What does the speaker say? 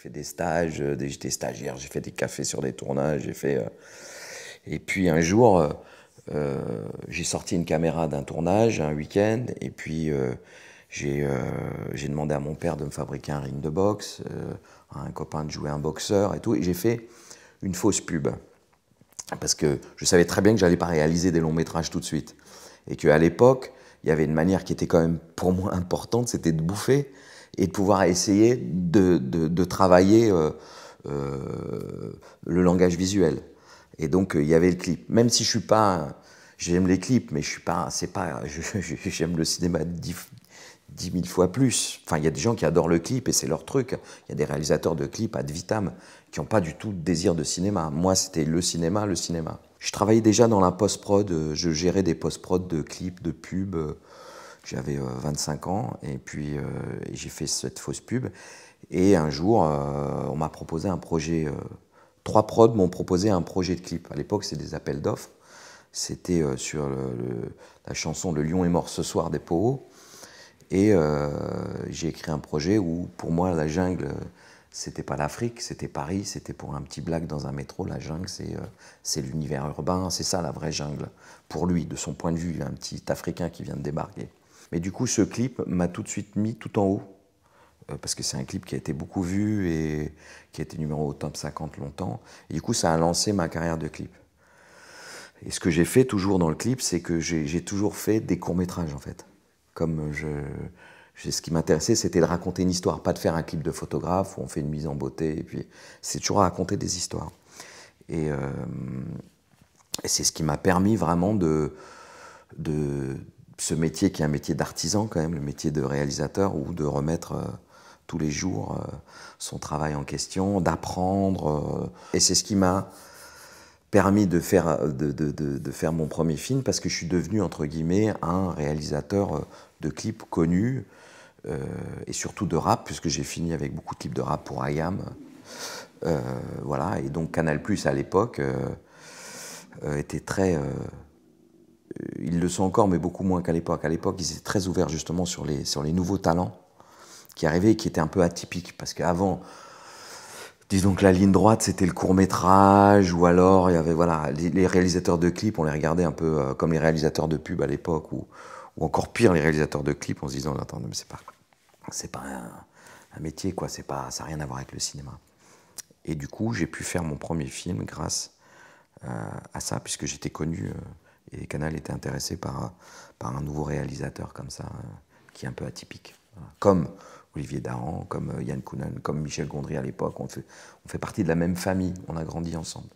J'ai fait des stages, euh, des j'étais stagiaire, j'ai fait des cafés sur des tournages, j'ai fait. Euh, et puis un jour, euh, j'ai sorti une caméra d'un tournage, un week-end, et puis j'ai demandé à mon père de me fabriquer un ring de boxe, à un copain de jouer un boxeur et tout, et j'ai fait une fausse pub. Parce que je savais très bien que j'allais pas réaliser des longs métrages tout de suite. Et qu'à l'époque, il y avait une manière qui était quand même pour moi importante, c'était de bouffer et de pouvoir essayer de, de, travailler euh, euh, le langage visuel. Et donc euh, il y avait le clip. Même si je suis pas, j'aime les clips, mais je suis pas, c'est pas, j'aime le cinéma dix mille fois plus. Enfin, il y a des gens qui adorent le clip et c'est leur truc. Il y a des réalisateurs de clips ad vitam qui n'ont pas du tout de désir de cinéma. Moi, c'était le cinéma, le cinéma. Je travaillais déjà dans la post-prod, je gérais des post-prod de clips, de pubs. J'avais 25 euh, ans et puis euh, j'ai fait cette fausse pub. Et un jour, euh, on m'a proposé un projet. trois prods m'ont proposé un projet de clip. À l'époque, c'est des appels d'offres. C'était sur la chanson Le lion est mort ce soir des Poho. Et j'ai écrit un projet où, pour moi, la jungle, c'était pas l'Afrique, c'était Paris, c'était pour un petit blague dans un métro. La jungle, c'est l'univers urbain, c'est ça la vraie jungle. Pour lui, de son point de vue, un petit Africain qui vient de débarquer. Mais du coup, ce clip m'a tout de suite mis tout en haut, euh, parce que c'est un clip qui a été beaucoup vu et qui a été numéro au top 50 longtemps. Et du coup, ça a lancé ma carrière de clip. Et ce que j'ai fait toujours dans le clip, c'est que j'ai toujours fait des courts-métrages, en fait. Comme euh, je, ce qui m'intéressait, c'était de raconter une histoire, pas de faire un clip de photographe où on fait une mise en beauté. Et puis, c'est toujours raconter des histoires. Et, euh, et c'est ce qui m'a permis vraiment de, de, ce métier qui est un métier d'artisan quand même, le métier de réalisateur, ou de remettre euh, tous les jours euh, son travail en question, d'apprendre. Euh, et c'est ce qui m'a permis de faire, de, faire mon premier film, parce que je suis devenu, entre guillemets, un réalisateur de clips connus, et surtout de rap, puisque j'ai fini avec beaucoup de clips de rap pour IAM. voilà, et donc Canal ⁇ à l'époque, était très ils le sont encore, mais beaucoup moins qu'à l'époque. À l'époque, ils étaient très ouverts justement sur les, sur les nouveaux talents qui arrivaient et qui étaient un peu atypiques. Parce qu'avant, disons que la ligne droite, c'était le court métrage, ou alors il y avait voilà les, réalisateurs de clips, on les regardait un peu euh, comme les réalisateurs de pub à l'époque, ou, ou, encore pire les réalisateurs de clips, en se disant attends mais c'est pas c'est pas un, métier quoi, c'est pas ça n'a rien à voir avec le cinéma. Et du coup j'ai pu faire mon premier film grâce euh, à ça puisque j'étais connu. Euh, et Canal était intéressé par, par un nouveau réalisateur comme ça, hein, qui est un peu atypique. Comme Olivier Daran, comme euh, Yann Kounen, comme Michel Gondry à l'époque. On fait, on fait partie de la même famille, on a grandi ensemble.